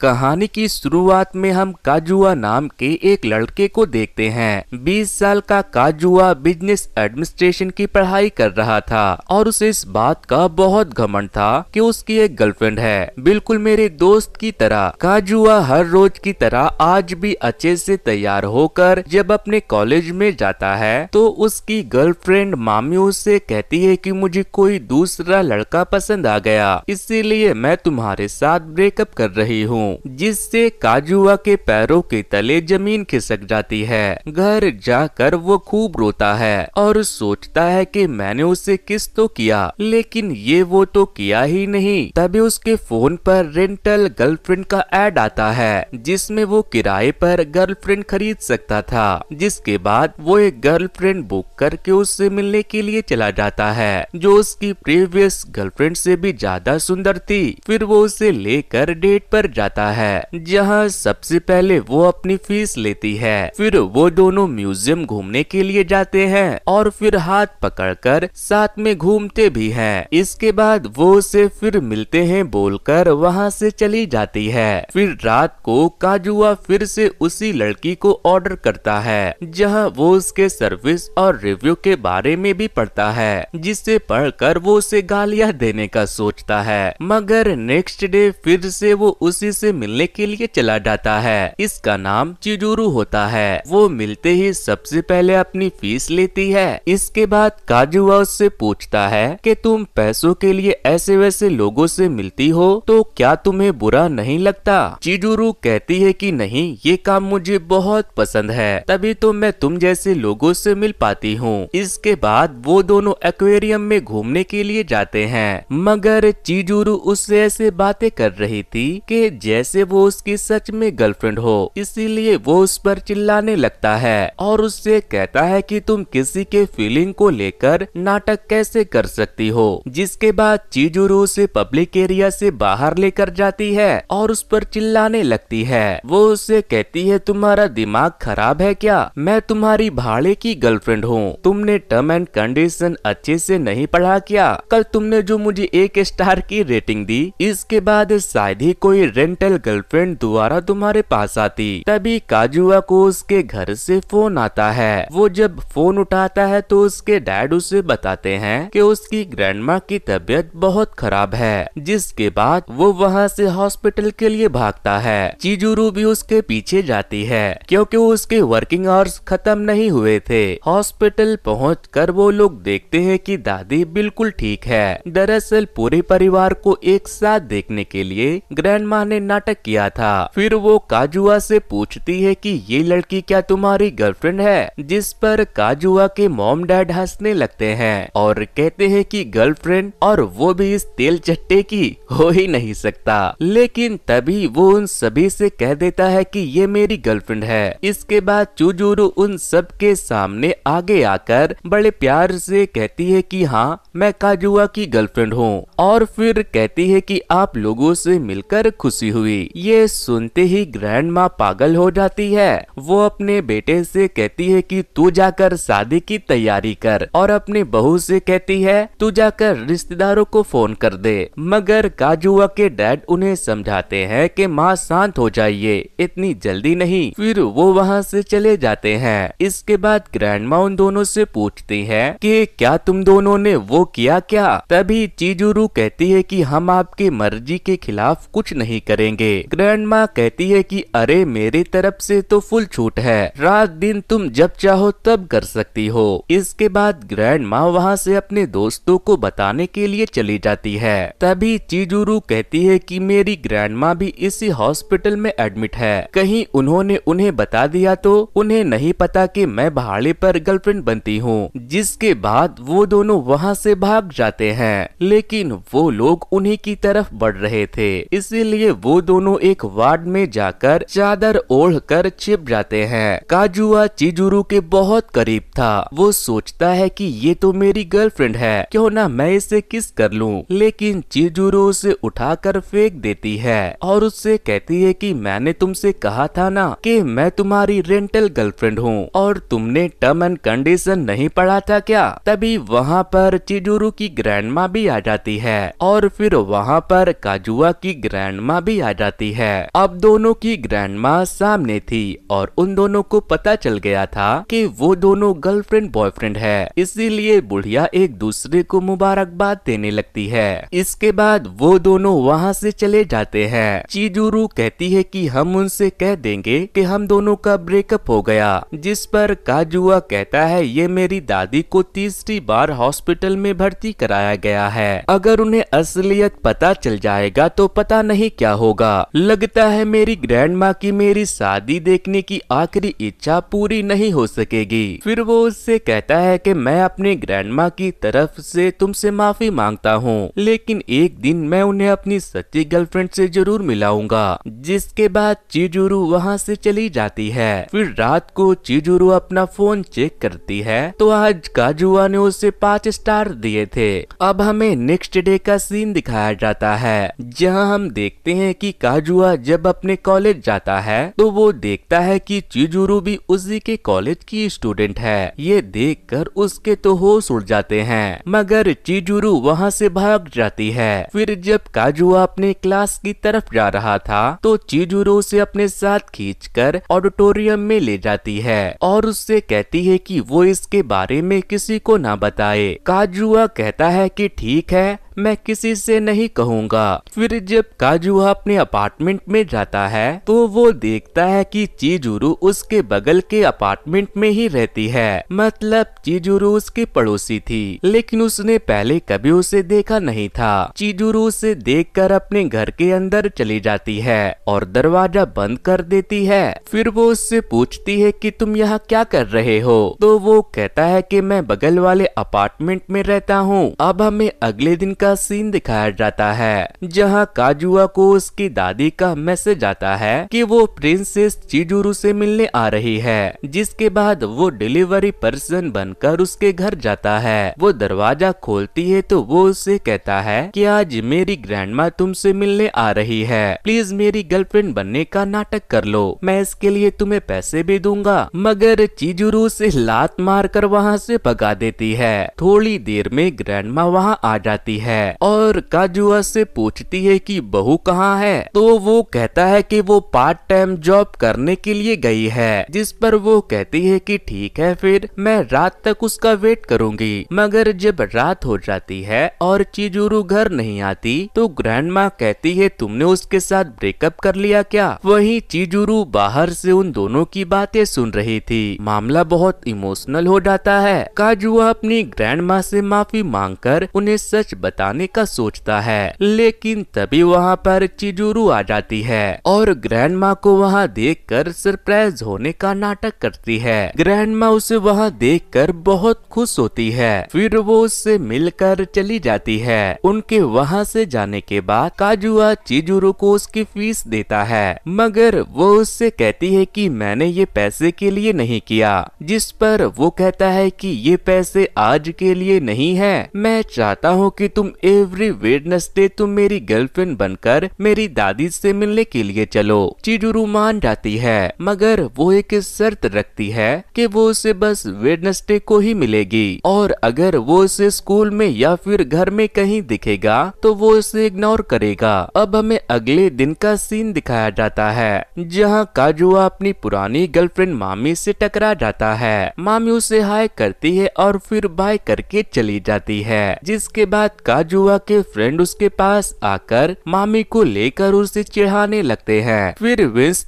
कहानी की शुरुआत में हम काजुआ नाम के एक लड़के को देखते हैं 20 साल का काजुआ बिजनेस एडमिनिस्ट्रेशन की पढ़ाई कर रहा था और उसे इस बात का बहुत घमंड था कि उसकी एक गर्लफ्रेंड है बिल्कुल मेरे दोस्त की तरह काजुआ हर रोज की तरह आज भी अच्छे से तैयार होकर जब अपने कॉलेज में जाता है तो उसकी गर्लफ्रेंड मामी उससे कहती है की मुझे कोई दूसरा लड़का पसंद आ गया इसीलिए मैं तुम्हारे साथ ब्रेकअप कर रही हूँ जिससे काजुआ के पैरों के तले जमीन खिसक जाती है घर जाकर वो खूब रोता है और सोचता है कि मैंने उसे किस तो किया लेकिन ये वो तो किया ही नहीं तभी उसके फोन पर रेंटल गर्लफ्रेंड का एड आता है जिसमें वो किराए पर गर्लफ्रेंड खरीद सकता था जिसके बाद वो एक गर्लफ्रेंड बुक करके उससे मिलने के लिए चला जाता है जो उसकी प्रीवियस गर्लफ्रेंड से भी ज्यादा सुंदर थी फिर वो उसे लेकर डेट पर जाता जाता है जहाँ सबसे पहले वो अपनी फीस लेती है फिर वो दोनों म्यूजियम घूमने के लिए जाते हैं और फिर हाथ पकड़कर साथ में घूमते भी हैं। इसके बाद वो उसे फिर मिलते हैं बोलकर वहाँ से चली जाती है फिर रात को काजुआ फिर से उसी लड़की को ऑर्डर करता है जहाँ वो उसके सर्विस और रिव्यू के बारे में भी पढ़ता है जिसे पढ़कर वो उसे गालियाँ देने का सोचता है मगर नेक्स्ट डे फिर से वो उसी से से मिलने के लिए चला जाता है इसका नाम चिजुरू होता है वो मिलते ही सबसे पहले अपनी फीस लेती है इसके बाद काजुआ उससे पूछता है कि तुम पैसों के लिए ऐसे वैसे लोगों से मिलती हो तो क्या तुम्हें बुरा नहीं लगता चिजुरू कहती है कि नहीं ये काम मुझे बहुत पसंद है तभी तो मैं तुम जैसे लोगो ऐसी मिल पाती हूँ इसके बाद वो दोनों एक्वेरियम में घूमने के लिए जाते हैं मगर चिजुरू उससे ऐसे बातें कर रही थी कि जय जैसे वो उसकी सच में गर्लफ्रेंड हो इसीलिए वो उस पर चिल्लाने लगता है और उससे कहता है कि तुम किसी के फीलिंग को लेकर नाटक कैसे कर सकती हो जिसके बाद चीजुरू उसे पब्लिक एरिया से बाहर लेकर जाती है और उस पर चिल्लाने लगती है वो उससे कहती है तुम्हारा दिमाग खराब है क्या मैं तुम्हारी भाड़े की गर्लफ्रेंड हूँ तुमने टर्म एंड कंडीशन अच्छे से नहीं पढ़ा क्या कल तुमने जो मुझे एक स्टार की रेटिंग दी इसके बाद शायद ही कोई रेंट फाइनल गर्लफ्रेंड द्वारा तुम्हारे पास आती तभी काजुआ को उसके घर से फोन आता है वो जब फोन उठाता है तो उसके डैड उसे बताते हैं कि उसकी ग्रैंड की तबीयत बहुत खराब है जिसके बाद वो वहाँ से हॉस्पिटल के लिए भागता है चिजुरू भी उसके पीछे जाती है क्योंकि उसके वर्किंग आवर्स खत्म नहीं हुए थे हॉस्पिटल पहुँच कर वो लोग देखते है की दादी बिल्कुल ठीक है दरअसल पूरे परिवार को एक साथ देखने के लिए ग्रैंड ने ना नाटक किया था फिर वो काजुआ से पूछती है कि ये लड़की क्या तुम्हारी गर्लफ्रेंड है जिस पर काजुआ के मॉम डैड हंसने लगते हैं और कहते हैं कि गर्लफ्रेंड और वो भी इस तेल चट्टे की हो ही नहीं सकता लेकिन तभी वो उन सभी से कह देता है कि ये मेरी गर्लफ्रेंड है इसके बाद चुजुरु उन सब के सामने आगे आकर बड़े प्यार से कहती है कि हाँ मैं काजुआ की गर्लफ्रेंड हूँ और फिर कहती है कि आप लोगों से मिलकर खुशी हुई हुई ये सुनते ही ग्रैंड माँ पागल हो जाती है वो अपने बेटे से कहती है कि तू जाकर शादी की तैयारी कर और अपने बहू से कहती है तू जाकर रिश्तेदारों को फोन कर दे मगर काजुआ के डैड उन्हें समझाते हैं कि माँ शांत हो जाइए इतनी जल्दी नहीं फिर वो वहाँ से चले जाते हैं इसके बाद ग्रैंड माँ उन दोनों से पूछती है कि क्या तुम दोनों ने वो किया क्या तभी चीजुरु कहती है कि हम आपकी मर्जी के खिलाफ कुछ नहीं करेंगे करेंगे ग्रैंड माँ कहती है कि अरे मेरी तरफ से तो फुल छूट है रात दिन तुम जब चाहो तब कर सकती हो इसके बाद ग्रैंड माँ वहाँ से अपने दोस्तों को बताने के लिए चली जाती है तभी चिजूरू कहती है कि मेरी ग्रैंड माँ भी इसी हॉस्पिटल में एडमिट है कहीं उन्होंने उन्हें बता दिया तो उन्हें नहीं पता कि मैं भाड़े पर गर्लफ्रेंड बनती हूँ जिसके बाद वो दोनों वहाँ से भाग जाते हैं लेकिन वो लोग उन्हीं की तरफ बढ़ रहे थे इसीलिए वो दोनों एक वार्ड में जाकर चादर ओढ़ कर छिप जाते हैं काजुआ चिजुरू के बहुत करीब था वो सोचता है कि ये तो मेरी गर्लफ्रेंड है क्यों ना मैं इसे किस कर लू लेकिन चिजुरू उसे उठाकर फेंक देती है और उससे कहती है कि मैंने तुमसे कहा था ना कि मैं तुम्हारी रेंटल गर्लफ्रेंड हूँ और तुमने टर्म एंड कंडीशन नहीं पढ़ा था क्या तभी वहाँ पर चिजुरू की ग्रैंडमा भी आ जाती है और फिर वहाँ पर काजुआ की ग्रैंडमा भी आ आ जाती है अब दोनों की ग्रैंड माँ सामने थी और उन दोनों को पता चल गया था कि वो दोनों गर्लफ्रेंड बॉयफ्रेंड है इसीलिए बुढ़िया एक दूसरे को मुबारकबाद देने लगती है इसके बाद वो दोनों वहाँ से चले जाते हैं चीजूरू कहती है कि हम उनसे कह देंगे कि हम दोनों का ब्रेकअप हो गया जिस पर काजुआ कहता है ये मेरी दादी को तीसरी बार हॉस्पिटल में भर्ती कराया गया है अगर उन्हें असलियत पता चल जाएगा तो पता नहीं क्या होगा होगा लगता है मेरी ग्रैंड माँ की मेरी शादी देखने की आखिरी इच्छा पूरी नहीं हो सकेगी फिर वो उससे कहता है कि मैं अपने ग्रैंड माँ की तरफ से तुमसे माफी मांगता हूँ लेकिन एक दिन मैं उन्हें अपनी सच्ची गर्लफ्रेंड से जरूर मिलाऊंगा जिसके बाद चिजुरू वहाँ से चली जाती है फिर रात को चिजुरू अपना फोन चेक करती है तो आज काजुआ ने उसे पाँच स्टार दिए थे अब हमें नेक्स्ट डे का सीन दिखाया जाता है जहाँ हम देखते है की कि काजुआ जब अपने कॉलेज जाता है तो वो देखता है कि चिजुरू भी उसी के कॉलेज की स्टूडेंट है ये देखकर उसके तो होश उड़ जाते हैं मगर चिजुरू वहाँ से भाग जाती है फिर जब काजुआ अपने क्लास की तरफ जा रहा था तो चिजुरू उसे अपने साथ कर ऑडिटोरियम में ले जाती है और उससे कहती है कि वो इसके बारे में किसी को ना बताए काजुआ कहता है कि ठीक है मैं किसी से नहीं कहूँगा फिर जब काजुआ अपने अपार्टमेंट में जाता है तो वो देखता है कि चीजुरु उसके बगल के अपार्टमेंट में ही रहती है मतलब चीजुरु उसके पड़ोसी थी लेकिन उसने पहले कभी उसे देखा नहीं था चीजुरु उसे देख अपने घर के अंदर चली जाती है और दरवाजा बंद कर देती है फिर वो उससे पूछती है की तुम यहाँ क्या कर रहे हो तो वो कहता है कि मैं बगल वाले अपार्टमेंट में रहता हूँ अब हमें अगले दिन का का सीन दिखाया जाता है जहाँ काजुआ को उसकी दादी का मैसेज आता है कि वो प्रिंसेस चिजुरु से मिलने आ रही है जिसके बाद वो डिलीवरी पर्सन बनकर उसके घर जाता है वो दरवाजा खोलती है तो वो उसे कहता है कि आज मेरी ग्रैंडमा तुमसे मिलने आ रही है प्लीज मेरी गर्लफ्रेंड बनने का नाटक कर लो मैं इसके लिए तुम्हें पैसे भी दूंगा मगर चिजुरु से लात मार कर वहाँ से भगा देती है थोड़ी देर में ग्रैंडमा वहाँ आ जाती है है और काजुआ से पूछती है कि बहू कहाँ है तो वो कहता है कि वो पार्ट टाइम जॉब करने के लिए गई है जिस पर वो कहती है कि ठीक है फिर मैं रात तक उसका वेट करूंगी मगर जब रात हो जाती है और चिजूरू घर नहीं आती तो ग्रैंड माँ कहती है तुमने उसके साथ ब्रेकअप कर लिया क्या वही चिजुरु बाहर से उन दोनों की बातें सुन रही थी मामला बहुत इमोशनल हो जाता है काजुआ अपनी ग्रैंड माँ से माफी मांग कर उन्हें सच बता जाने का सोचता है लेकिन तभी वहाँ पर चिजूरू आ जाती है और ग्रैंड माँ को वहाँ देख कर सरप्राइज होने का नाटक करती है ग्रैंड माँ उसे वहाँ देख कर बहुत खुश होती है फिर वो उससे मिलकर चली जाती है उनके वहाँ से जाने के बाद काजुआ चिजुरू को उसकी फीस देता है मगर वो उससे कहती है कि मैंने ये पैसे के लिए नहीं किया जिस पर वो कहता है कि ये पैसे आज के लिए नहीं है मैं चाहता हूँ कि तुम तुम एवरी वेडनेसडे तुम मेरी गर्लफ्रेंड बनकर मेरी दादी से मिलने के लिए चलो चिजुरु मान जाती है मगर वो एक शर्त रखती है कि वो उसे बस वेडनेसडे को ही मिलेगी और अगर वो उसे स्कूल में या फिर घर में कहीं दिखेगा तो वो उसे इग्नोर करेगा अब हमें अगले दिन का सीन दिखाया जाता है जहाँ काजुआ अपनी पुरानी गर्लफ्रेंड मामी से टकरा जाता है मामी उसे हाय करती है और फिर बाय करके चली जाती है जिसके बाद का राजुआ के फ्रेंड उसके पास आकर मामी को लेकर उसे चिढ़ाने लगते हैं फिर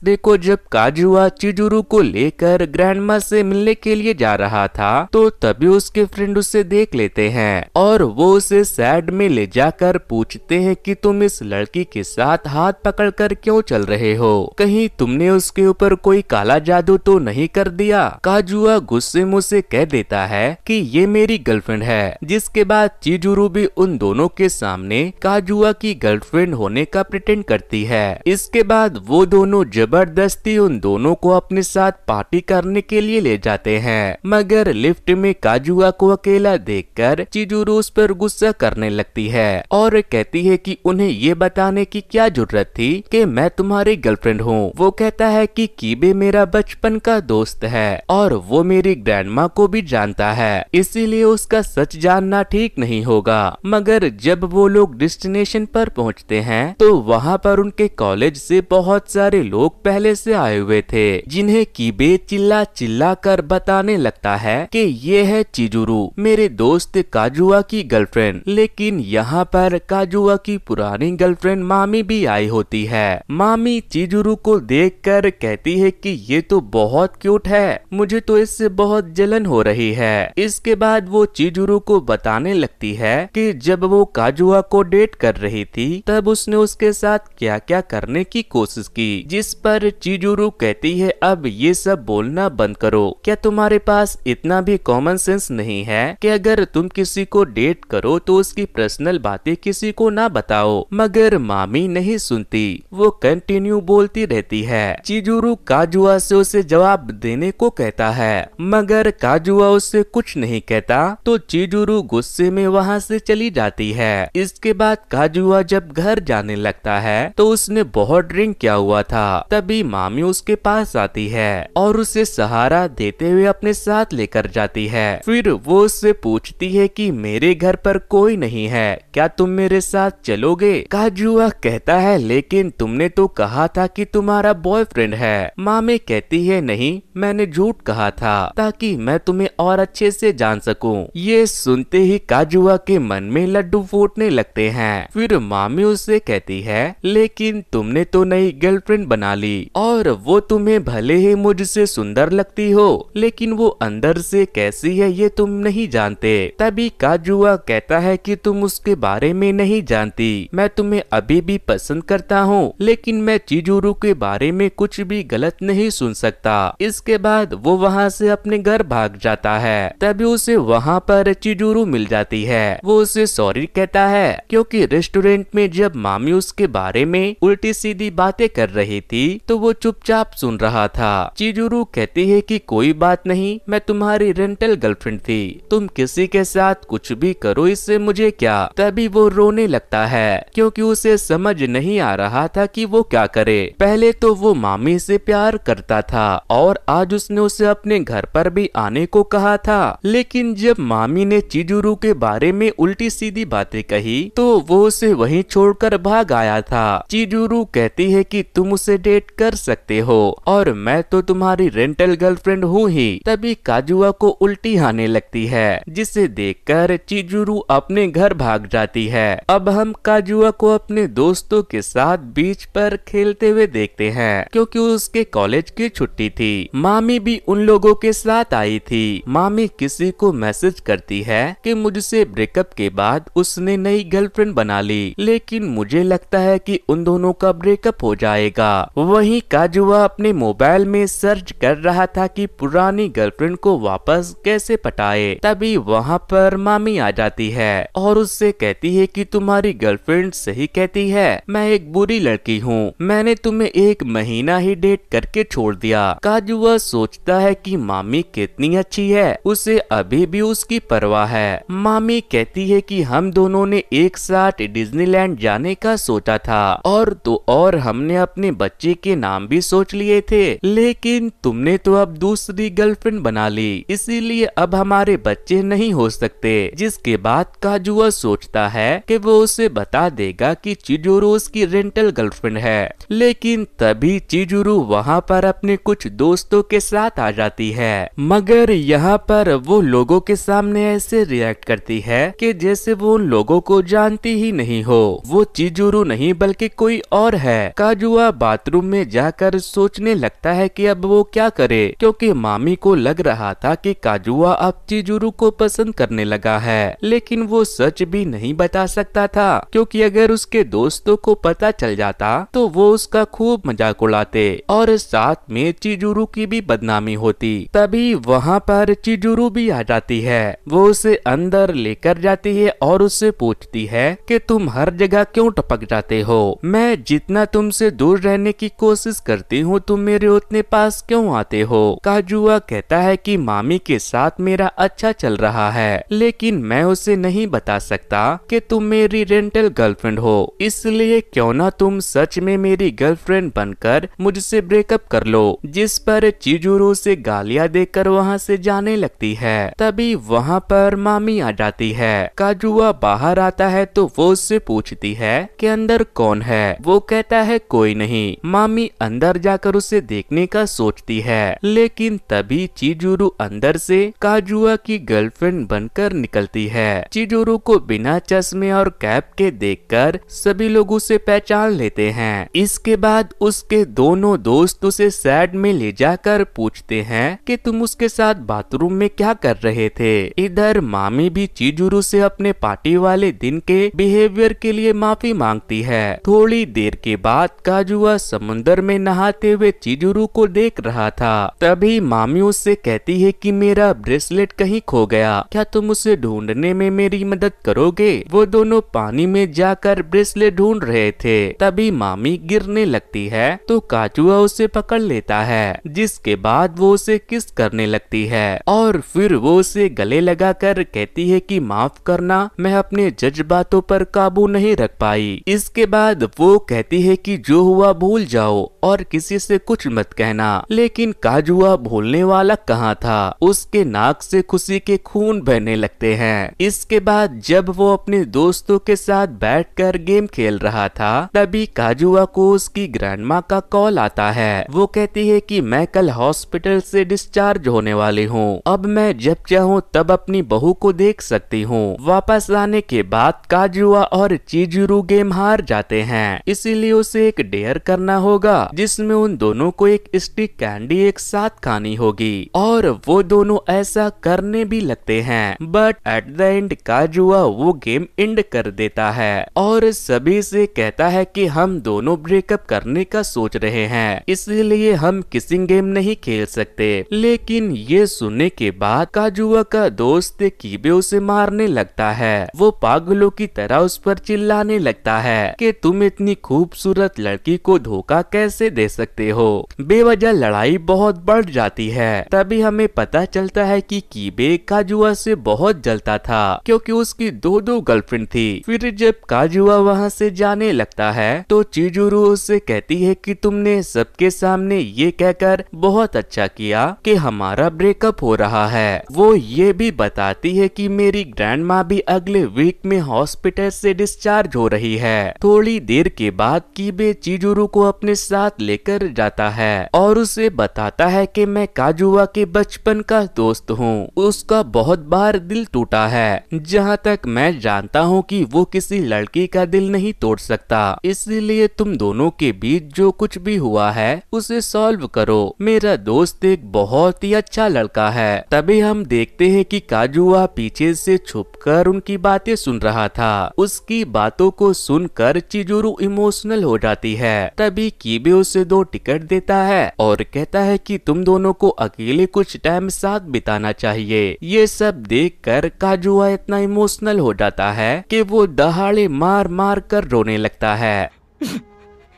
डे को जब काजुआ चिजुरू को लेकर ग्रैंडमा से मिलने के लिए जा रहा था तो तभी उसके फ्रेंड उसे देख लेते हैं और वो उसे सैड में ले जाकर पूछते हैं कि तुम इस लड़की के साथ हाथ पकड़कर क्यों चल रहे हो कहीं तुमने उसके ऊपर कोई काला जादू तो नहीं कर दिया काजुआ गुस्से में उसे कह देता है की ये मेरी गर्लफ्रेंड है जिसके बाद चिजुरू भी उन दोनों के सामने काजुआ की गर्लफ्रेंड होने का प्रिटेंड करती है इसके बाद वो दोनों जबरदस्ती उन दोनों को अपने साथ पार्टी करने के लिए ले जाते हैं मगर लिफ्ट में काजुआ को अकेला देखकर कर उस पर गुस्सा करने लगती है और कहती है कि उन्हें ये बताने की क्या जरूरत थी कि मैं तुम्हारी गर्लफ्रेंड हूँ वो कहता है कि कीबे मेरा बचपन का दोस्त है और वो मेरी माँ को भी जानता है इसीलिए उसका सच जानना ठीक नहीं होगा मगर मगर जब वो लोग डेस्टिनेशन पर पहुंचते हैं तो वहाँ पर उनके कॉलेज से बहुत सारे लोग पहले से आए हुए थे जिन्हें कीबे चिल्ला चिल्ला कर बताने लगता है कि ये है चिजुरू मेरे दोस्त काजुआ की गर्लफ्रेंड लेकिन यहाँ पर काजुआ की पुरानी गर्लफ्रेंड मामी भी आई होती है मामी चिजुरू को देख कहती है की ये तो बहुत क्यूट है मुझे तो इससे बहुत जलन हो रही है इसके बाद वो चिजुरू को बताने लगती है कि जब जब वो काजुआ को डेट कर रही थी तब उसने उसके साथ क्या क्या करने की कोशिश की जिस पर चिजुरु कहती है अब ये सब बोलना बंद करो क्या तुम्हारे पास इतना भी कॉमन सेंस नहीं है कि अगर तुम किसी को डेट करो तो उसकी पर्सनल बातें किसी को ना बताओ मगर मामी नहीं सुनती वो कंटिन्यू बोलती रहती है चिजुरु काजुआ से उसे जवाब देने को कहता है मगर काजुआ उससे कुछ नहीं कहता तो चिजुरु गुस्से में वहाँ से चली जाती जाती है इसके बाद काजुआ जब घर जाने लगता है तो उसने बहुत ड्रिंक किया हुआ था तभी मामी उसके पास आती है और उसे सहारा देते हुए अपने साथ लेकर जाती है फिर वो उससे पूछती है कि मेरे घर पर कोई नहीं है क्या तुम मेरे साथ चलोगे काजुआ कहता है लेकिन तुमने तो कहा था कि तुम्हारा बॉयफ्रेंड है मामी कहती है नहीं मैंने झूठ कहा था ताकि मैं तुम्हें और अच्छे से जान सकूं। ये सुनते ही काजुआ के मन में लग लड्डू फूटने लगते हैं फिर मामी उससे कहती है लेकिन तुमने तो नई गर्लफ्रेंड बना ली और वो तुम्हें भले ही मुझसे सुंदर लगती हो लेकिन वो अंदर से कैसी है ये तुम नहीं जानते तभी काजुआ कहता है कि तुम उसके बारे में नहीं जानती मैं तुम्हें अभी भी पसंद करता हूँ लेकिन मैं चिजूरू के बारे में कुछ भी गलत नहीं सुन सकता इसके बाद वो वहाँ से अपने घर भाग जाता है तभी उसे वहाँ पर चिजूरू मिल जाती है वो उसे सौ सॉरी कहता है क्योंकि रेस्टोरेंट में जब मामी उसके बारे में उल्टी सीधी बातें कर रही थी तो वो चुपचाप सुन रहा था चिजुरू कहती है कि कोई बात नहीं मैं तुम्हारी रेंटल गर्लफ्रेंड थी तुम किसी के साथ कुछ भी करो इससे मुझे क्या तभी वो रोने लगता है क्योंकि उसे समझ नहीं आ रहा था कि वो क्या करे पहले तो वो मामी से प्यार करता था और आज उसने उसे अपने घर पर भी आने को कहा था लेकिन जब मामी ने चिजुरू के बारे में उल्टी सीधी गंदी बातें कही तो वो उसे वहीं छोड़कर भाग आया था चिजुरू कहती है कि तुम उसे डेट कर सकते हो और मैं तो तुम्हारी रेंटल गर्लफ्रेंड हूँ ही तभी काजुआ को उल्टी आने लगती है जिसे कर चिजुरु अपने घर भाग जाती है अब हम काजुआ को अपने दोस्तों के साथ बीच पर खेलते हुए देखते हैं क्योंकि उसके कॉलेज की छुट्टी थी मामी भी उन लोगों के साथ आई थी मामी किसी को मैसेज करती है कि मुझसे ब्रेकअप के बाद बाद उसने नई गर्लफ्रेंड बना ली लेकिन मुझे लगता है कि उन दोनों का ब्रेकअप हो जाएगा वहीं काजुआ अपने मोबाइल में सर्च कर रहा था कि पुरानी गर्लफ्रेंड को वापस कैसे पटाए तभी वहाँ पर मामी आ जाती है और उससे कहती है कि तुम्हारी गर्लफ्रेंड सही कहती है मैं एक बुरी लड़की हूँ मैंने तुम्हे एक महीना ही डेट करके छोड़ दिया काजुआ सोचता है कि मामी कितनी अच्छी है उसे अभी भी उसकी परवाह है मामी कहती है कि हम दोनों ने एक साथ डिज्नीलैंड जाने का सोचा था और तो और हमने अपने बच्चे के नाम भी सोच लिए थे लेकिन तुमने तो अब दूसरी गर्लफ्रेंड बना ली इसीलिए अब हमारे बच्चे नहीं हो सकते जिसके बाद काजुआ सोचता है कि वो उसे बता देगा कि चिजोरू उसकी रेंटल गर्लफ्रेंड है लेकिन तभी चिजुरू वहाँ पर अपने कुछ दोस्तों के साथ आ जाती है मगर यहाँ पर वो लोगों के सामने ऐसे रिएक्ट करती है कि जैसे वो उन लोगों को जानती ही नहीं हो वो चिजुरु नहीं बल्कि कोई और है काजुआ बाथरूम में जाकर सोचने लगता है कि अब वो क्या करे क्योंकि मामी को लग रहा था कि काजुआ अब चिजुरू को पसंद करने लगा है लेकिन वो सच भी नहीं बता सकता था क्योंकि अगर उसके दोस्तों को पता चल जाता तो वो उसका खूब मजाक उड़ाते और साथ में चिजुरु की भी बदनामी होती तभी वहाँ पर चिजुरु भी आ जाती है वो उसे अंदर लेकर जाती है और और उससे पूछती है कि तुम हर जगह क्यों टपक जाते हो मैं जितना तुमसे दूर रहने की कोशिश करती हूँ तुम मेरे उतने पास क्यों आते हो काजुआ कहता है कि मामी के साथ मेरा अच्छा चल रहा है लेकिन मैं उसे नहीं बता सकता कि तुम मेरी रेंटल गर्लफ्रेंड हो इसलिए क्यों ना तुम सच में मेरी गर्लफ्रेंड बनकर मुझसे ब्रेकअप कर लो जिस पर चिजुरू से गालियाँ देकर वहाँ से जाने लगती है तभी वहाँ पर मामी आ जाती है काजुआ हुआ बाहर आता है तो वो उससे पूछती है कि अंदर कौन है वो कहता है कोई नहीं मामी अंदर जाकर उसे देखने का सोचती है लेकिन तभी चिजोरू अंदर से काजुआ की गर्लफ्रेंड बनकर निकलती है चिजोरू को बिना चश्मे और कैप के कर सभी लोग उसे पहचान लेते हैं इसके बाद उसके दोनों दोस्त उसे सैड में ले जाकर पूछते हैं कि तुम उसके साथ बाथरूम में क्या कर रहे थे इधर मामी भी चिजुरू से अपने पार्टी वाले दिन के बिहेवियर के लिए माफी मांगती है थोड़ी देर के बाद काजुआ समुन्दर में नहाते हुए चिजुरू को देख रहा था तभी मामी उससे कहती है कि मेरा ब्रेसलेट कहीं खो गया क्या तुम उसे ढूंढने में मेरी मदद करोगे वो दोनों पानी में जाकर ब्रेसलेट ढूंढ रहे थे तभी मामी गिरने लगती है तो काजुआ उसे पकड़ लेता है जिसके बाद वो उसे किस करने लगती है और फिर वो उसे गले लगाकर कहती है कि माफ करना मैं अपने जज्बातों पर काबू नहीं रख पाई इसके बाद वो कहती है कि जो हुआ भूल जाओ और किसी से कुछ मत कहना लेकिन काजुआ भूलने वाला कहाँ था उसके नाक से खुशी के खून बहने लगते हैं इसके बाद जब वो अपने दोस्तों के साथ बैठकर गेम खेल रहा था तभी काजुआ को उसकी माँ का कॉल आता है वो कहती है कि मैं कल हॉस्पिटल से डिस्चार्ज होने वाली हूँ अब मैं जब चाहूँ तब अपनी बहू को देख सकती हूँ वापस फुसलाने के बाद काजुआ और चीजुरू गेम हार जाते हैं इसीलिए उसे एक डेयर करना होगा जिसमें उन दोनों को एक स्टिक कैंडी एक साथ खानी होगी और वो दोनों ऐसा करने भी लगते हैं बट एट द एंड काजुआ वो गेम एंड कर देता है और सभी से कहता है कि हम दोनों ब्रेकअप करने का सोच रहे हैं इसीलिए हम किसिंग गेम नहीं खेल सकते लेकिन ये सुनने के बाद काजुआ का दोस्त कीबे उसे मारने लगता है है वो पागलों की तरह उस पर चिल्लाने लगता है कि तुम इतनी खूबसूरत लड़की को धोखा कैसे दे सकते हो बेवजह लड़ाई बहुत बढ़ जाती है तभी हमें पता चलता है कि कीबे काजुआ से बहुत जलता था क्योंकि उसकी दो दो गर्लफ्रेंड थी फिर जब काजुआ वहाँ से जाने लगता है तो चिजुरु उससे कहती है की तुमने सबके सामने ये कहकर बहुत अच्छा किया कि हमारा ब्रेकअप हो रहा है वो ये भी बताती है कि मेरी ग्रैंड माँ भी अगले वीक में हॉस्पिटल से डिस्चार्ज हो रही है थोड़ी देर के बाद कीबे चिजुरु को अपने साथ लेकर जाता है और उसे बताता है कि मैं काजुआ के बचपन का दोस्त हूँ उसका बहुत बार दिल टूटा है जहाँ तक मैं जानता हूँ कि वो किसी लड़की का दिल नहीं तोड़ सकता इसलिए तुम दोनों के बीच जो कुछ भी हुआ है उसे सॉल्व करो मेरा दोस्त एक बहुत ही अच्छा लड़का है तभी हम देखते हैं कि काजुआ पीछे से छुपकर उनके की बातें सुन रहा था उसकी बातों को सुनकर चिजोरू इमोशनल हो जाती है तभी कीबे उसे दो टिकट देता है और कहता है कि तुम दोनों को अकेले कुछ टाइम साथ बिताना चाहिए ये सब देखकर काजुआ इतना इमोशनल हो जाता है कि वो दहाड़े मार मार कर रोने लगता है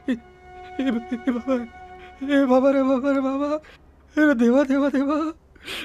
ए, बाबा रे बाबा रे बाबा देवा देवा देवा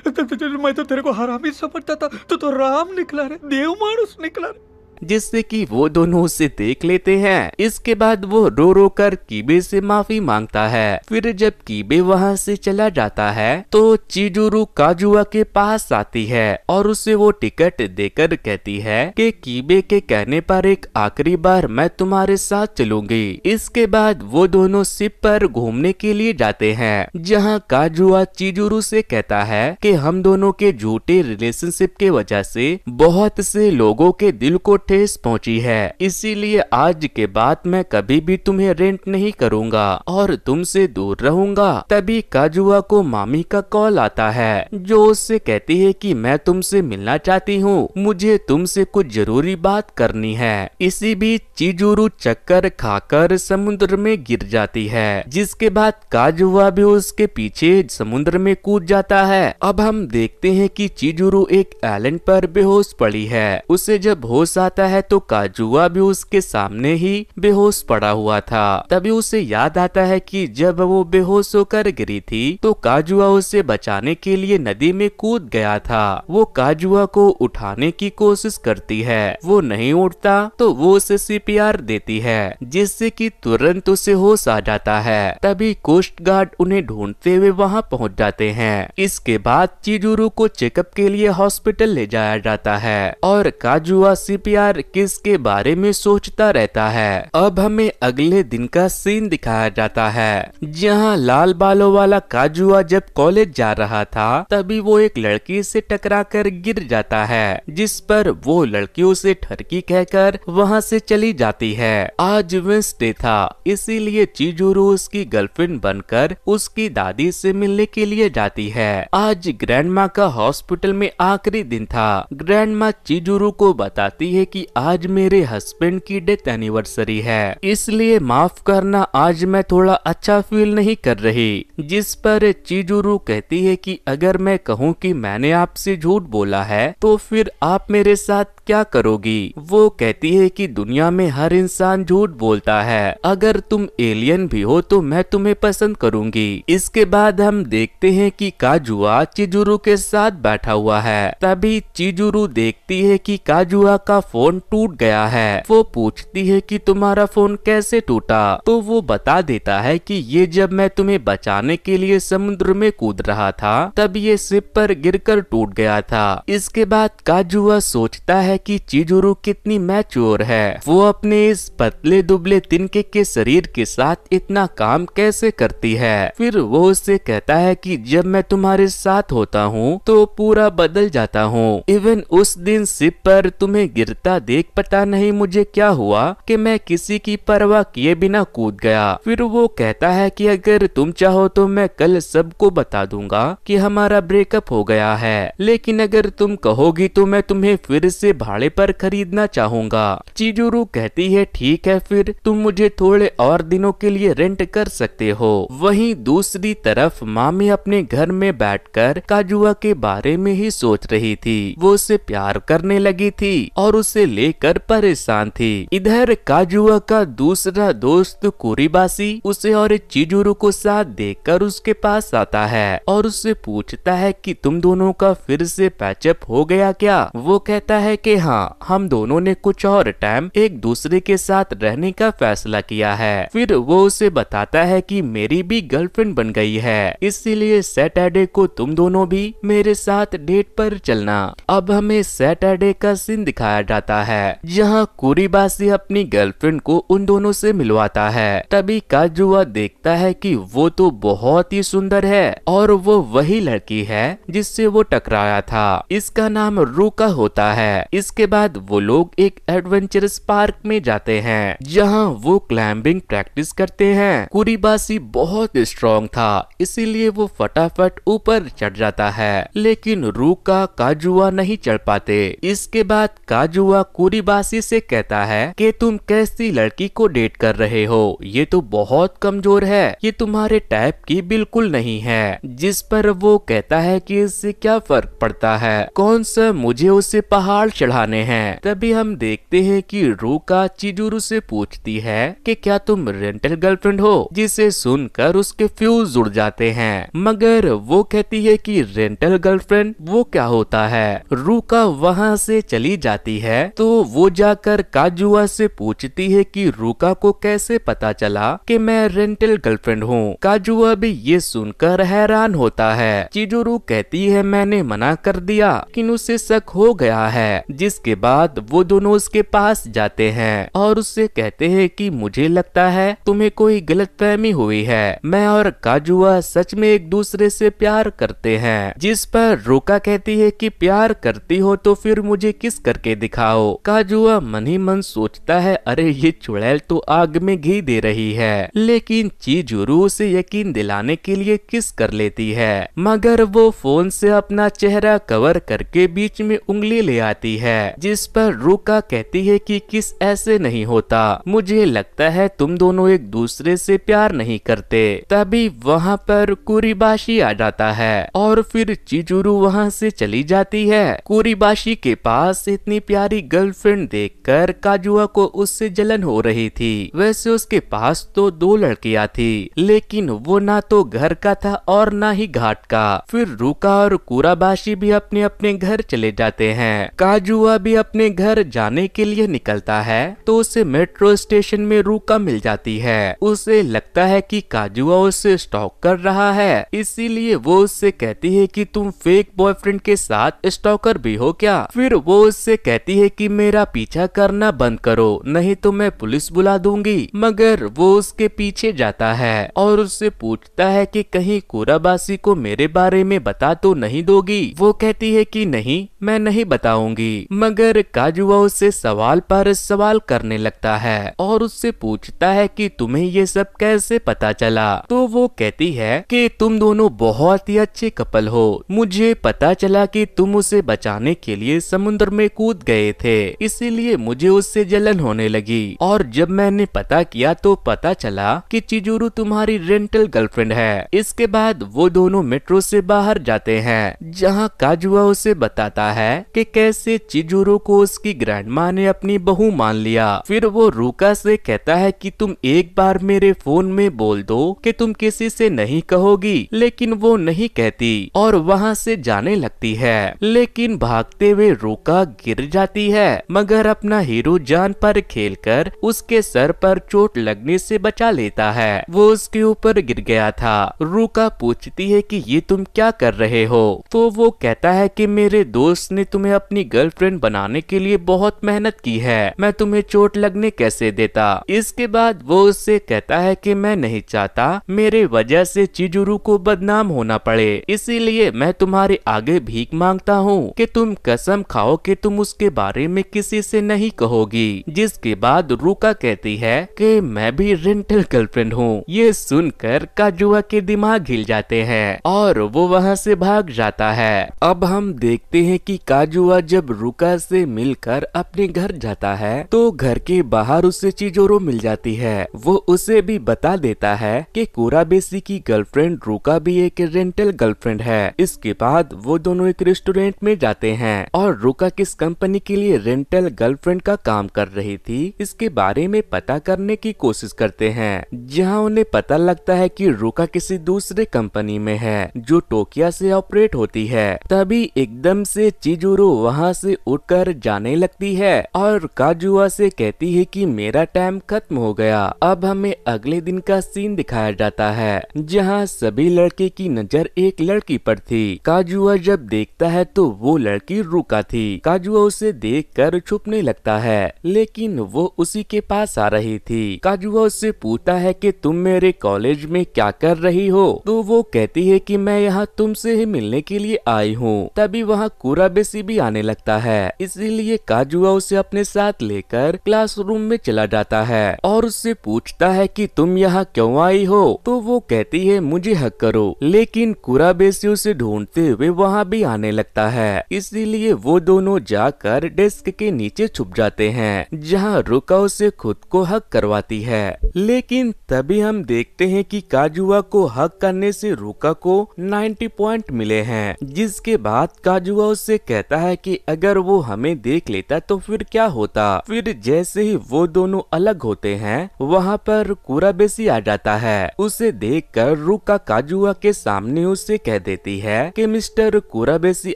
मैं तो तेरे को हरामी समझता था तू तो, तो राम निकला रे देव मानुस निकला रे जिससे कि वो दोनों उसे देख लेते हैं इसके बाद वो रो रो कर कीबे से माफी मांगता है फिर जब कीबे वहाँ से चला जाता है तो चिजुरु काजुआ के पास आती है और उसे वो टिकट देकर कहती है कि कीबे के कहने पर एक आखिरी बार मैं तुम्हारे साथ चलूंगी इसके बाद वो दोनों सिप पर घूमने के लिए जाते हैं जहाँ काजुआ चिजुरु से कहता है की हम दोनों के झूठे रिलेशनशिप के वजह से बहुत से लोगों के दिल को ठेस पहुंची है इसीलिए आज के बाद मैं कभी भी तुम्हें रेंट नहीं करूंगा और तुमसे दूर रहूंगा तभी काजुआ को मामी का कॉल आता है जो उससे कहती है कि मैं तुमसे मिलना चाहती हूँ मुझे तुमसे कुछ जरूरी बात करनी है इसी बीच चिजुरु चक्कर खाकर समुद्र में गिर जाती है जिसके बाद काजुआ भी उसके पीछे समुद्र में कूद जाता है अब हम देखते हैं कि चिजुरु एक एलेंड पर बेहोश पड़ी है उसे जब होश आता जाता है तो काजुआ भी उसके सामने ही बेहोश पड़ा हुआ था तभी उसे याद आता है कि जब वो बेहोश होकर गिरी थी तो काजुआ उसे बचाने के लिए नदी में कूद गया था वो काजुआ को उठाने की कोशिश करती है वो नहीं उठता तो वो उसे सी देती है जिससे की तुरंत उसे होश आ जाता है तभी कोस्ट गार्ड उन्हें ढूंढते हुए वहाँ पहुँच जाते हैं इसके बाद चिजुरू को चेकअप के लिए हॉस्पिटल ले जाया जाता है और काजुआ सीपीआर लगातार किसके बारे में सोचता रहता है अब हमें अगले दिन का सीन दिखाया जाता है जहाँ लाल बालों वाला काजुआ जब कॉलेज जा रहा था तभी वो एक लड़की से टकरा कर गिर जाता है जिस पर वो लड़की उसे ठरकी कहकर वहाँ से चली जाती है आज वेंसडे था इसीलिए चिजोरू उसकी गर्लफ्रेंड बनकर उसकी दादी से मिलने के लिए जाती है आज ग्रैंड का हॉस्पिटल में आखिरी दिन था ग्रैंड चिजोरू को बताती है की कि आज मेरे हस्बैंड की डेथ एनिवर्सरी है इसलिए माफ करना आज मैं थोड़ा अच्छा फील नहीं कर रही जिस पर चीजुरु कहती है कि अगर मैं कहूँ कि मैंने आपसे झूठ बोला है तो फिर आप मेरे साथ क्या करोगी वो कहती है कि दुनिया में हर इंसान झूठ बोलता है अगर तुम एलियन भी हो तो मैं तुम्हें पसंद करूंगी इसके बाद हम देखते हैं कि काजुआ चिजुरु के साथ बैठा हुआ है तभी चिजुरु देखती है कि काजुआ का फोन टूट गया है वो पूछती है कि तुम्हारा फोन कैसे टूटा तो वो बता देता है कि ये जब मैं तुम्हें बचाने के लिए समुद्र में कूद रहा था तब ये सिप पर गिर टूट गया था इसके बाद काजुआ सोचता है है कि चिजुरु कितनी मैच्योर है वो अपने इस पतले दुबले तिनके के शरीर के साथ इतना काम कैसे करती है फिर वो उससे कहता है कि जब मैं तुम्हारे साथ होता हूँ तो पूरा बदल जाता हूँ इवन उस दिन सिप पर तुम्हें गिरता देख पता नहीं मुझे क्या हुआ कि मैं किसी की परवाह किए बिना कूद गया फिर वो कहता है कि अगर तुम चाहो तो मैं कल सबको बता दूंगा कि हमारा ब्रेकअप हो गया है लेकिन अगर तुम कहोगी तो मैं तुम्हें फिर से भाड़े पर खरीदना चाहूंगा चिजुरु कहती है ठीक है फिर तुम मुझे थोड़े और दिनों के लिए रेंट कर सकते हो वहीं दूसरी तरफ मामी अपने घर में बैठकर काजुआ के बारे में ही सोच रही थी वो उसे प्यार करने लगी थी और उसे लेकर परेशान थी इधर काजुआ का दूसरा दोस्त कुरीबासी उसे और चिजुरु को साथ देख उसके पास आता है और उससे पूछता है की तुम दोनों का फिर से पैचअप हो गया क्या वो कहता है कि हाँ हम दोनों ने कुछ और टाइम एक दूसरे के साथ रहने का फैसला किया है फिर वो उसे बताता है कि मेरी भी गर्लफ्रेंड बन गई है इसीलिए सैटरडे को तुम दोनों भी मेरे साथ डेट पर चलना अब हमें सैटरडे का सीन दिखाया जाता है जहाँ कुरीबासी अपनी गर्लफ्रेंड को उन दोनों से मिलवाता है तभी काजुआ देखता है की वो तो बहुत ही सुंदर है और वो वही लड़की है जिससे वो टकराया था इसका नाम रूका होता है इसके बाद वो लोग एक एडवेंचरस पार्क में जाते हैं जहाँ वो क्लाइंबिंग प्रैक्टिस करते हैं कुरीबासी बहुत स्ट्रॉन्ग था इसीलिए वो फटाफट ऊपर चढ़ जाता है लेकिन रूका काजुआ नहीं चढ़ पाते इसके बाद काजुआ कुरीबासी से कहता है कि तुम कैसी लड़की को डेट कर रहे हो ये तो बहुत कमजोर है ये तुम्हारे टाइप की बिल्कुल नहीं है जिस पर वो कहता है की इससे क्या फर्क पड़ता है कौन सा मुझे उसे पहाड़ चढ़ाने हैं तभी हम देखते हैं कि रूका चिजुरु से पूछती है कि क्या तुम रेंटल गर्लफ्रेंड हो जिसे सुनकर उसके फ्यूज उड़ जाते हैं मगर वो कहती है कि रेंटल गर्लफ्रेंड वो क्या होता है रूका वहाँ से चली जाती है तो वो जाकर काजुआ से पूछती है कि रूका को कैसे पता चला कि मैं रेंटल गर्लफ्रेंड हूँ काजुआ भी ये सुनकर हैरान होता है चिजुरु कहती है मैंने मना कर दिया किन उसे शक हो गया है जिसके बाद वो दोनों उसके पास जाते हैं और उससे कहते हैं कि मुझे लगता है तुम्हें कोई गलतफहमी हुई है मैं और काजुआ सच में एक दूसरे से प्यार करते हैं जिस पर रोका कहती है कि प्यार करती हो तो फिर मुझे किस करके दिखाओ काजुआ मन ही मन सोचता है अरे ये चुड़ैल तो आग में घी दे रही है लेकिन चीजुरू उसे यकीन दिलाने के लिए किस कर लेती है मगर वो फोन से अपना चेहरा कवर करके बीच में उंगली ले आती है है जिस पर रूका कहती है कि किस ऐसे नहीं होता मुझे लगता है तुम दोनों एक दूसरे से प्यार नहीं करते तभी वहाँ पर कुरीबाशी आ जाता है और फिर चिजुरू वहाँ से चली जाती है कुरीबाशी के पास इतनी प्यारी गर्लफ्रेंड देखकर काजुआ को उससे जलन हो रही थी वैसे उसके पास तो दो लड़कियाँ थी लेकिन वो ना तो घर का था और ना ही घाट का फिर रूका और कुराबाशी भी अपने अपने घर चले जाते हैं काजू युवा भी अपने घर जाने के लिए निकलता है तो उसे मेट्रो स्टेशन में रूका मिल जाती है उसे लगता है कि काजुआ उसे स्टॉक कर रहा है इसीलिए वो उससे कहती है कि तुम फेक बॉयफ्रेंड के साथ स्टॉकर भी हो क्या फिर वो उससे कहती है कि मेरा पीछा करना बंद करो नहीं तो मैं पुलिस बुला दूंगी मगर वो उसके पीछे जाता है और उससे पूछता है की कहीं कोराबासी को मेरे बारे में बता तो नहीं दोगी वो कहती है की नहीं मैं नहीं बताऊंगी मगर काजुआ उससे सवाल पर सवाल करने लगता है और उससे पूछता है कि तुम्हें ये सब कैसे पता चला तो वो कहती है कि तुम दोनों बहुत ही अच्छे कपल हो मुझे पता चला कि तुम उसे बचाने के लिए समुद्र में कूद गए थे इसीलिए मुझे उससे जलन होने लगी और जब मैंने पता किया तो पता चला कि चिजुरु तुम्हारी रेंटल गर्लफ्रेंड है इसके बाद वो दोनों मेट्रो से बाहर जाते हैं जहाँ काजुआ उसे बताता है कि कैसे शिजुरू को उसकी ग्रैंड माँ ने अपनी बहू मान लिया फिर वो रूका से कहता है कि तुम एक बार मेरे फोन में बोल दो कि तुम किसी से नहीं कहोगी लेकिन वो नहीं कहती और वहाँ से जाने लगती है लेकिन भागते हुए रूका गिर जाती है मगर अपना हीरो जान पर खेल कर उसके सर पर चोट लगने से बचा लेता है वो उसके ऊपर गिर गया था रूका पूछती है कि ये तुम क्या कर रहे हो तो वो कहता है कि मेरे दोस्त ने तुम्हें अपनी गर्लफ्रेंड रेस्टोरेंट बनाने के लिए बहुत मेहनत की है मैं तुम्हें चोट लगने कैसे देता इसके बाद वो उससे कहता है कि मैं नहीं चाहता मेरे वजह से चिजुरु को बदनाम होना पड़े इसीलिए मैं तुम्हारे आगे भीख मांगता हूँ कि तुम कसम खाओ कि तुम उसके बारे में किसी से नहीं कहोगी जिसके बाद रूका कहती है कि मैं भी रेंटल गर्लफ्रेंड हूँ ये सुनकर काजुआ के दिमाग हिल जाते हैं और वो वहाँ से भाग जाता है अब हम देखते हैं कि काजुआ जब रुक लुका से मिलकर अपने घर जाता है तो घर के बाहर उसे चिजोरो मिल जाती है वो उसे भी बता देता है कि बेसी की गर्लफ्रेंड रूका भी एक रेंटल गर्लफ्रेंड है इसके बाद वो दोनों एक रेस्टोरेंट में जाते हैं और रूका किस कंपनी के लिए रेंटल गर्लफ्रेंड का काम कर रही थी इसके बारे में पता करने की कोशिश करते हैं जहाँ उन्हें पता लगता है कि रूका किसी दूसरे कंपनी में है जो टोकिया से ऑपरेट होती है तभी एकदम से चिजोरो वहाँ से उठकर जाने लगती है और काजुआ से कहती है कि मेरा टाइम खत्म हो गया अब हमें अगले दिन का सीन दिखाया जाता है जहाँ सभी लड़के की नजर एक लड़की पर थी काजुआ जब देखता है तो वो लड़की रुका थी काजुआ उसे देख कर छुपने लगता है लेकिन वो उसी के पास आ रही थी काजुआ उससे पूछता है की तुम मेरे कॉलेज में क्या कर रही हो तो वो कहती है कि मैं यहाँ तुमसे ही मिलने के लिए आई हूँ तभी वहाँ बेसी भी आने लगता है है इसीलिए काजुआ उसे अपने साथ लेकर क्लासरूम में चला जाता है और उससे पूछता है कि तुम यहाँ क्यों आई हो तो वो कहती है मुझे हक करो लेकिन कुराबेसी उसे ढूंढते हुए वहाँ भी आने लगता है इसीलिए वो दोनों जाकर डेस्क के नीचे छुप जाते हैं जहाँ रुका उसे खुद को हक करवाती है लेकिन तभी हम देखते हैं कि काजुआ को हक करने से रुका को 90 पॉइंट मिले हैं जिसके बाद काजुआ उससे कहता है कि अगर अगर वो हमें देख लेता तो फिर क्या होता फिर जैसे ही वो दोनों अलग होते हैं वहाँ पर कुराबेसी आ जाता है उसे देख कर रूका काजुआ के सामने उसे कह देती है कि मिस्टर कुराबेसी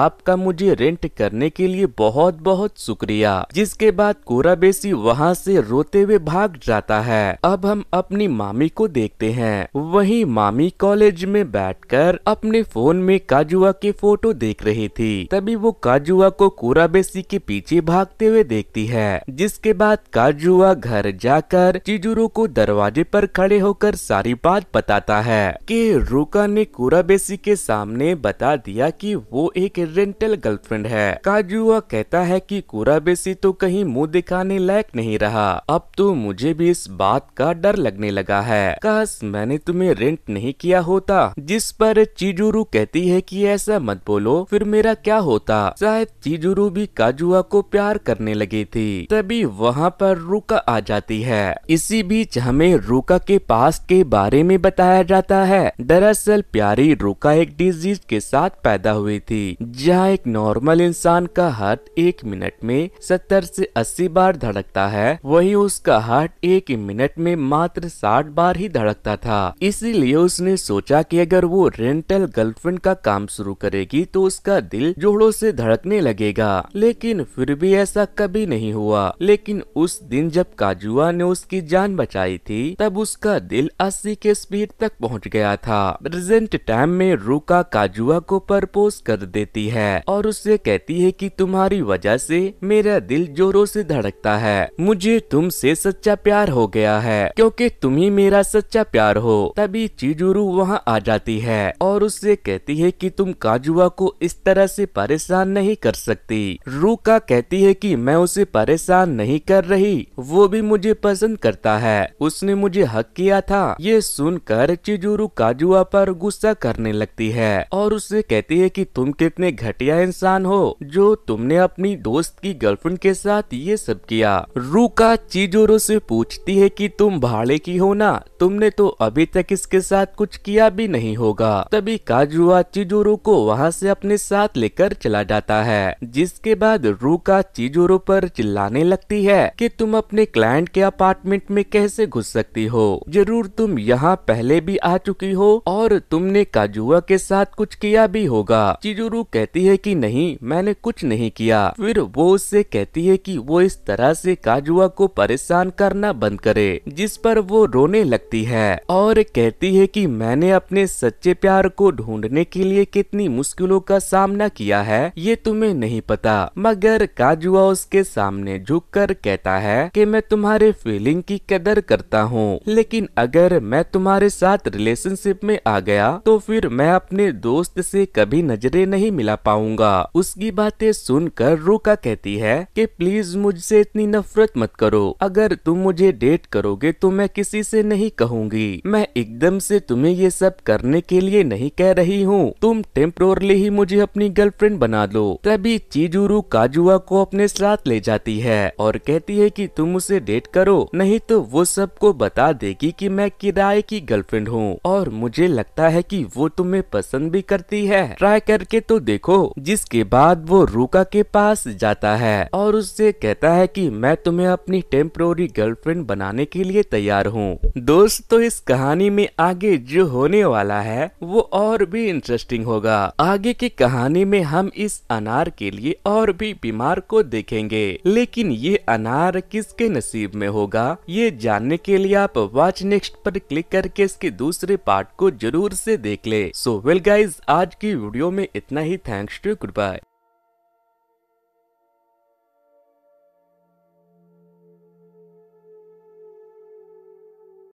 आपका मुझे रेंट करने के लिए बहुत बहुत शुक्रिया जिसके बाद कुराबेसी वहाँ से रोते हुए भाग जाता है अब हम अपनी मामी को देखते हैं वही मामी कॉलेज में बैठकर अपने फोन में काजुआ की फोटो देख रही थी तभी वो काजुआ को मुराबेसी के पीछे भागते हुए देखती है जिसके बाद काजुआ घर जाकर चिजुरो को दरवाजे पर खड़े होकर सारी बात बताता है कि रूका ने कुराबेसी के सामने बता दिया कि वो एक रेंटल गर्लफ्रेंड है काजुआ कहता है कि कुराबेसी तो कहीं मुंह दिखाने लायक नहीं रहा अब तो मुझे भी इस बात का डर लगने लगा है काश मैंने तुम्हें रेंट नहीं किया होता जिस पर चिजुरु कहती है की ऐसा मत बोलो फिर मेरा क्या होता शायद चिजुरु वीरू भी काजुआ को प्यार करने लगी थी तभी वहाँ पर रूका आ जाती है इसी बीच हमें रूका के पास के बारे में बताया जाता है दरअसल प्यारी रूका एक डिजीज के साथ पैदा हुई थी जहाँ एक नॉर्मल इंसान का हार्ट एक मिनट में सत्तर से अस्सी बार धड़कता है वही उसका हार्ट एक मिनट में मात्र साठ बार ही धड़कता था इसीलिए उसने सोचा कि अगर वो रेंटल गर्लफ्रेंड का काम शुरू करेगी तो उसका दिल जोड़ों से धड़कने लगेगा था लेकिन फिर भी ऐसा कभी नहीं हुआ लेकिन उस दिन जब काजुआ ने उसकी जान बचाई थी तब उसका दिल अस्सी के स्पीड तक पहुंच गया था प्रेजेंट टाइम में रूका काजुआ को परपोज कर देती है और उससे कहती है कि तुम्हारी वजह से मेरा दिल जोरों से धड़कता है मुझे तुम सच्चा प्यार हो गया है क्योंकि तुम ही मेरा सच्चा प्यार हो तभी चिजुरू वहाँ आ जाती है और उससे कहती है कि तुम काजुआ को इस तरह से परेशान नहीं कर सकती थी रूका कहती है कि मैं उसे परेशान नहीं कर रही वो भी मुझे पसंद करता है उसने मुझे हक किया था ये सुनकर चिजूरू काजुआ पर गुस्सा करने लगती है और उससे कहती है कि तुम कितने घटिया इंसान हो जो तुमने अपनी दोस्त की गर्लफ्रेंड के साथ ये सब किया रूका चिजुरु से पूछती है कि तुम भाड़े की हो ना तुमने तो अभी तक इसके साथ कुछ किया भी नहीं होगा तभी काजुआ चिजुरु को वहाँ से अपने साथ लेकर चला जाता है जिस इसके बाद रूका चीजोरो पर चिल्लाने लगती है कि तुम अपने क्लाइंट के अपार्टमेंट में कैसे घुस सकती हो जरूर तुम यहाँ पहले भी आ चुकी हो और तुमने काजुआ के साथ कुछ किया भी होगा चिजुरु कहती है कि नहीं मैंने कुछ नहीं किया फिर वो उससे कहती है कि वो इस तरह से काजुआ को परेशान करना बंद करे जिस पर वो रोने लगती है और कहती है कि मैंने अपने सच्चे प्यार को ढूंढने के लिए कितनी मुश्किलों का सामना किया है ये तुम्हें नहीं पता पता मगर काजुआ उसके सामने झुक कर कहता है कि मैं तुम्हारे फीलिंग की कदर करता हूँ लेकिन अगर मैं तुम्हारे साथ रिलेशनशिप में आ गया तो फिर मैं अपने दोस्त से कभी नजरे नहीं मिला पाऊंगा उसकी बातें सुनकर रूका कहती है की प्लीज मुझसे इतनी नफरत मत करो अगर तुम मुझे डेट करोगे तो मैं किसी से नहीं कहूंगी मैं एकदम से तुम्हें ये सब करने के लिए नहीं कह रही हूँ तुम टेम्परली ही मुझे अपनी गर्लफ्रेंड बना दो तभी कीजूरू काजुआ को अपने साथ ले जाती है और कहती है कि तुम उसे डेट करो नहीं तो वो सबको बता देगी कि मैं किराए की गर्लफ्रेंड हूँ और मुझे लगता है कि वो तुम्हें पसंद भी करती है ट्राई करके तो देखो जिसके बाद वो रूका के पास जाता है और उससे कहता है कि मैं तुम्हें अपनी टेम्प्रोरी गर्लफ्रेंड बनाने के लिए तैयार हूँ दोस्त तो इस कहानी में आगे जो होने वाला है वो और भी इंटरेस्टिंग होगा आगे की कहानी में हम इस अनार के लिए और भी बीमार को देखेंगे लेकिन ये अनार किसके नसीब में होगा ये जानने के लिए आप वॉच नेक्स्ट पर क्लिक करके इसके दूसरे पार्ट को जरूर से देख ले सो वेल गाइज आज की वीडियो में इतना ही थैंक्स टू गुड बाय